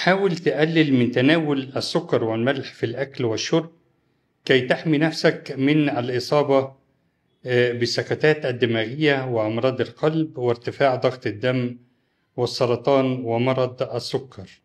حاول تقلل من تناول السكر والملح في الأكل والشرب كي تحمي نفسك من الإصابة آه، بالسكتات الدماغية وأمراض القلب وارتفاع ضغط الدم والسرطان ومرض السكر